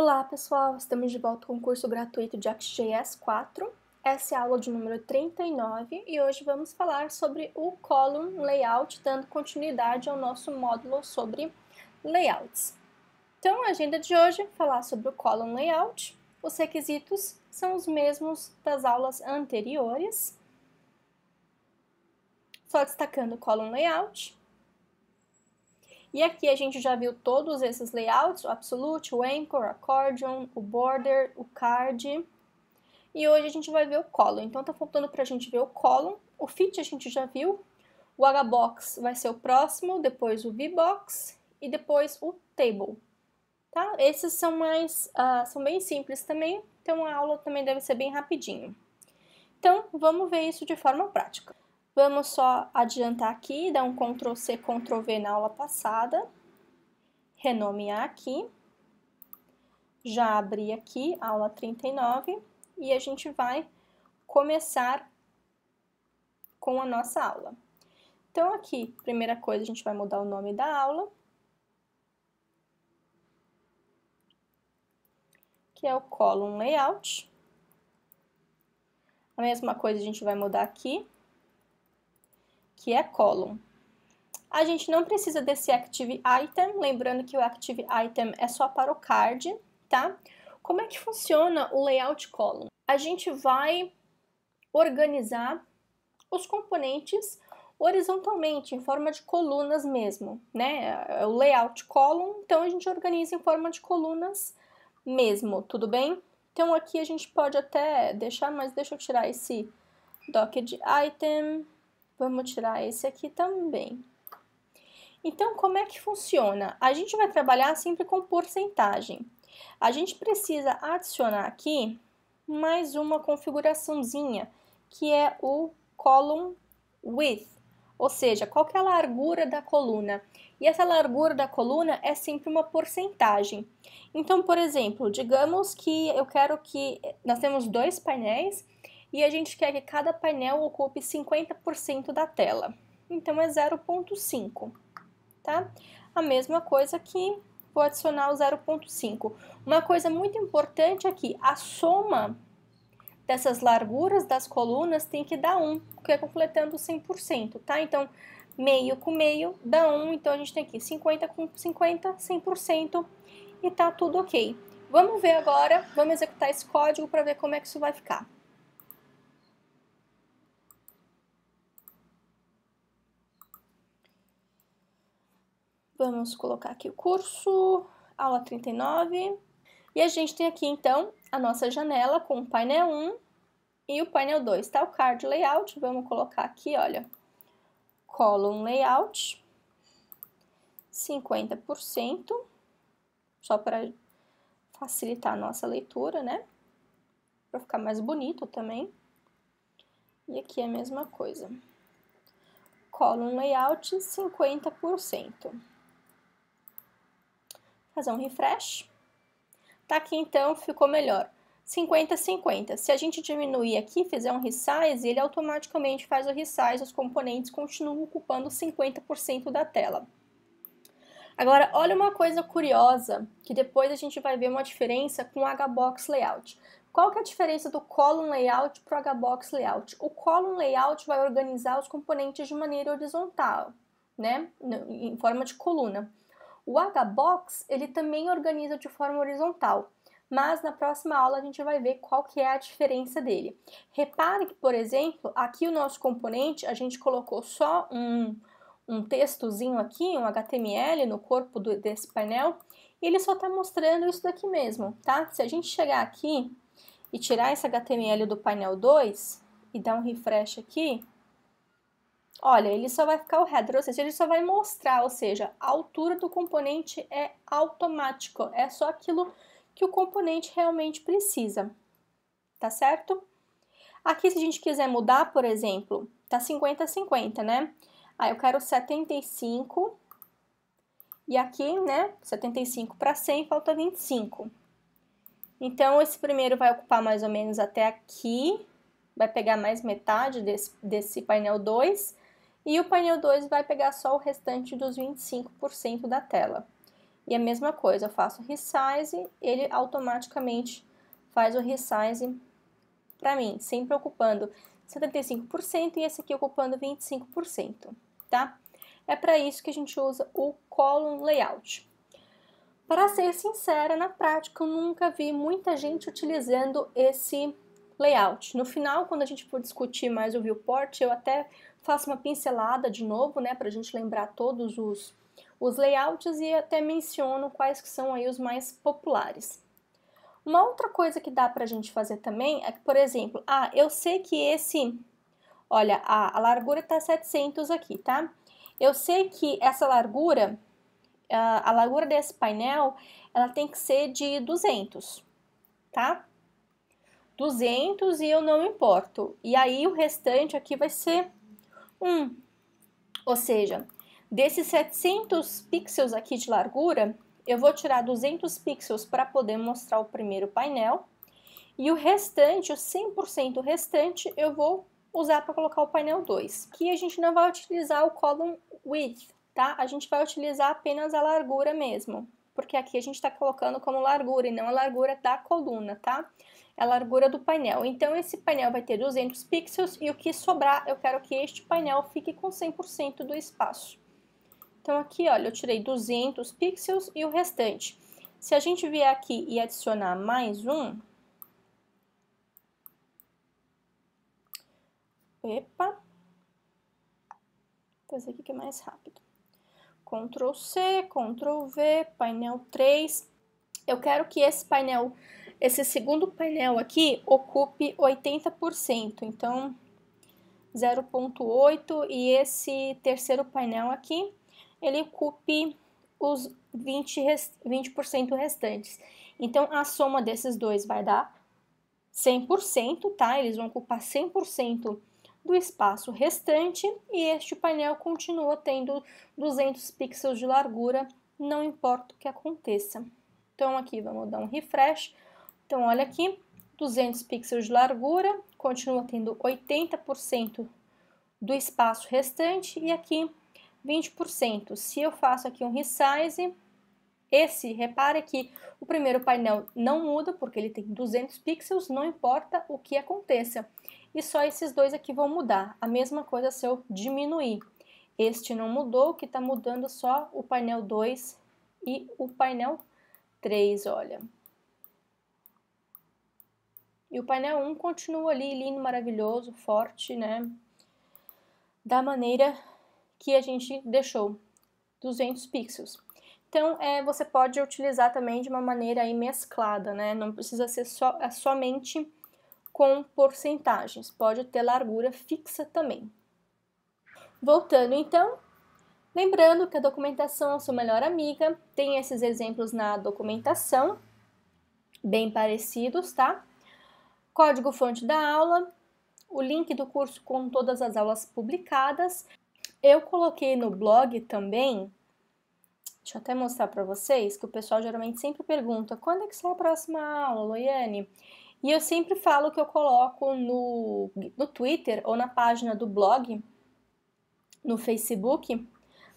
Olá pessoal, estamos de volta com o curso gratuito de AxJS 4. Essa é a aula de número 39 e hoje vamos falar sobre o column layout, dando continuidade ao nosso módulo sobre layouts. Então, a agenda de hoje é falar sobre o column layout. Os requisitos são os mesmos das aulas anteriores. Só destacando o column layout, e aqui a gente já viu todos esses layouts, o Absolute, o Anchor, o Accordion, o Border, o Card. E hoje a gente vai ver o Column. Então tá faltando pra gente ver o Column. O Fit a gente já viu. O HBox vai ser o próximo, depois o VBox e depois o Table. Tá? Esses são mais, uh, são bem simples também, então a aula também deve ser bem rapidinho. Então, vamos ver isso de forma prática. Vamos só adiantar aqui, dar um Ctrl C, Ctrl V na aula passada. Renomear aqui. Já abri aqui, aula 39. E a gente vai começar com a nossa aula. Então, aqui, primeira coisa, a gente vai mudar o nome da aula. Que é o Column Layout. A mesma coisa a gente vai mudar aqui que é column. A gente não precisa desse active item, lembrando que o active item é só para o card, tá? Como é que funciona o layout column? A gente vai organizar os componentes horizontalmente, em forma de colunas mesmo, né? É o layout column, então a gente organiza em forma de colunas mesmo, tudo bem? Então aqui a gente pode até deixar, mas deixa eu tirar esse docked item. Vamos tirar esse aqui também. Então, como é que funciona? A gente vai trabalhar sempre com porcentagem. A gente precisa adicionar aqui mais uma configuraçãozinha, que é o column width, ou seja, qual é a largura da coluna. E essa largura da coluna é sempre uma porcentagem. Então, por exemplo, digamos que eu quero que nós temos dois painéis e a gente quer que cada painel ocupe 50% da tela. Então é 0.5, tá? A mesma coisa aqui, vou adicionar o 0.5. Uma coisa muito importante aqui, é a soma dessas larguras das colunas tem que dar 1, porque é completando 100%, tá? Então, meio com meio dá 1, então a gente tem aqui 50 com 50, 100% e tá tudo ok. Vamos ver agora, vamos executar esse código para ver como é que isso vai ficar. Vamos colocar aqui o curso, aula 39. E a gente tem aqui, então, a nossa janela com o painel 1 e o painel 2, tá? O card layout, vamos colocar aqui, olha, column layout, 50%, só para facilitar a nossa leitura, né? Para ficar mais bonito também. E aqui é a mesma coisa. Column layout, 50% fazer um refresh. Tá aqui então, ficou melhor. 50, 50. Se a gente diminuir aqui, fizer um resize, ele automaticamente faz o resize, os componentes continuam ocupando 50% da tela. Agora, olha uma coisa curiosa, que depois a gente vai ver uma diferença com o HBox Layout. Qual que é a diferença do Column Layout para o HBox Layout? O Column Layout vai organizar os componentes de maneira horizontal, né? em forma de coluna. O HBox ele também organiza de forma horizontal, mas na próxima aula a gente vai ver qual que é a diferença dele. Repare que, por exemplo, aqui o nosso componente, a gente colocou só um, um textozinho aqui, um HTML no corpo do, desse painel, e ele só está mostrando isso daqui mesmo, tá? Se a gente chegar aqui e tirar esse HTML do painel 2 e dar um refresh aqui, Olha, ele só vai ficar o header, ou seja, ele só vai mostrar, ou seja, a altura do componente é automático, é só aquilo que o componente realmente precisa, tá certo? Aqui, se a gente quiser mudar, por exemplo, tá 50 50, né? Aí eu quero 75 e aqui, né, 75 para 100 falta 25. Então, esse primeiro vai ocupar mais ou menos até aqui, vai pegar mais metade desse, desse painel 2. E o painel 2 vai pegar só o restante dos 25% da tela. E a mesma coisa, eu faço resize, ele automaticamente faz o resize para mim, sempre ocupando 75% e esse aqui ocupando 25%, tá? É para isso que a gente usa o column layout. Para ser sincera, na prática eu nunca vi muita gente utilizando esse layout. No final, quando a gente for discutir mais o viewport, eu até faço uma pincelada de novo, né, para a gente lembrar todos os, os layouts e até menciono quais que são aí os mais populares. Uma outra coisa que dá para a gente fazer também é que, por exemplo, ah, eu sei que esse, olha, a, a largura está 700 aqui, tá? Eu sei que essa largura, a, a largura desse painel, ela tem que ser de 200, tá? 200 e eu não importo. E aí o restante aqui vai ser 1. Hum. Ou seja, desses 700 pixels aqui de largura, eu vou tirar 200 pixels para poder mostrar o primeiro painel. E o restante, o 100% restante, eu vou usar para colocar o painel 2. Aqui a gente não vai utilizar o column width, tá? A gente vai utilizar apenas a largura mesmo porque aqui a gente está colocando como largura e não a largura da coluna, tá? É a largura do painel. Então, esse painel vai ter 200 pixels e o que sobrar, eu quero que este painel fique com 100% do espaço. Então, aqui, olha, eu tirei 200 pixels e o restante. Se a gente vier aqui e adicionar mais um... Epa! Vou fazer aqui que é mais rápido. Ctrl C, Ctrl V, painel 3. Eu quero que esse painel, esse segundo painel aqui, ocupe 80%. Então, 0.8 e esse terceiro painel aqui, ele ocupe os 20%, rest 20 restantes. Então, a soma desses dois vai dar 100%, tá? Eles vão ocupar 100% do espaço restante e este painel continua tendo 200 pixels de largura, não importa o que aconteça. Então aqui vamos dar um refresh. Então olha aqui, 200 pixels de largura, continua tendo 80% do espaço restante e aqui 20%. Se eu faço aqui um resize, esse, repare que o primeiro painel não muda porque ele tem 200 pixels, não importa o que aconteça e só esses dois aqui vão mudar. A mesma coisa se eu diminuir. Este não mudou, que está mudando só o painel 2 e o painel 3, olha. E o painel 1 continua ali, lindo, maravilhoso, forte, né? Da maneira que a gente deixou, 200 pixels. Então, é, você pode utilizar também de uma maneira aí mesclada, né? Não precisa ser so, é, somente com porcentagens, pode ter largura fixa também. Voltando então, lembrando que a documentação é sua melhor amiga, tem esses exemplos na documentação, bem parecidos, tá? Código-fonte da aula, o link do curso com todas as aulas publicadas. Eu coloquei no blog também, deixa eu até mostrar para vocês, que o pessoal geralmente sempre pergunta, quando é que sai a próxima aula, Loiane? E eu sempre falo que eu coloco no, no Twitter ou na página do blog, no Facebook,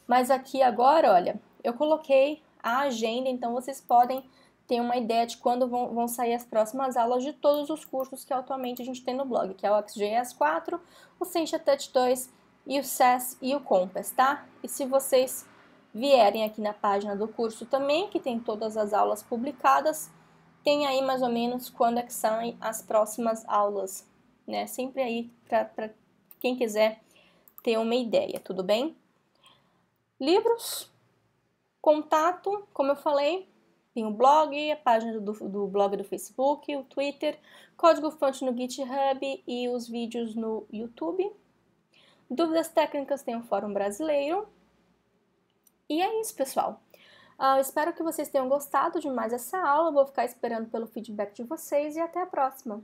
mas aqui agora, olha, eu coloquei a agenda, então vocês podem ter uma ideia de quando vão, vão sair as próximas aulas de todos os cursos que atualmente a gente tem no blog, que é o XJS 4, o Sencha Touch 2 e o SES e o Compass, tá? E se vocês vierem aqui na página do curso também, que tem todas as aulas publicadas, tem aí mais ou menos quando é que saem as próximas aulas, né? Sempre aí para quem quiser ter uma ideia, tudo bem? Livros, contato, como eu falei, tem o blog, a página do, do blog do Facebook, o Twitter, código-fonte no GitHub e os vídeos no YouTube. Dúvidas técnicas tem o Fórum Brasileiro. E é isso, pessoal. Uh, espero que vocês tenham gostado de mais essa aula. Vou ficar esperando pelo feedback de vocês e até a próxima!